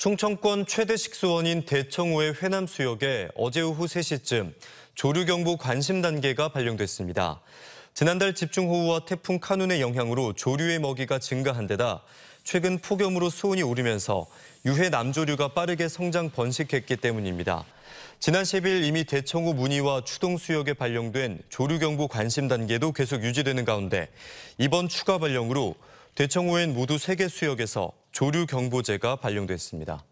충청권 최대 식수원인 대청호의 회남 수역에 어제 오후 3시쯤 조류경보 관심 단계가 발령됐습니다. 지난달 집중호우와 태풍 카눈의 영향으로 조류의 먹이가 증가한 데다 최근 폭염으로 수온이 오르면서 유해 남조류가 빠르게 성장 번식했기 때문입니다. 지난 10일 이미 대청호 문의와 추동 수역에 발령된 조류경보 관심 단계도 계속 유지되는 가운데 이번 추가 발령으로 대청호엔 모두 3개 수역에서 조류 경보제가 발령됐습니다.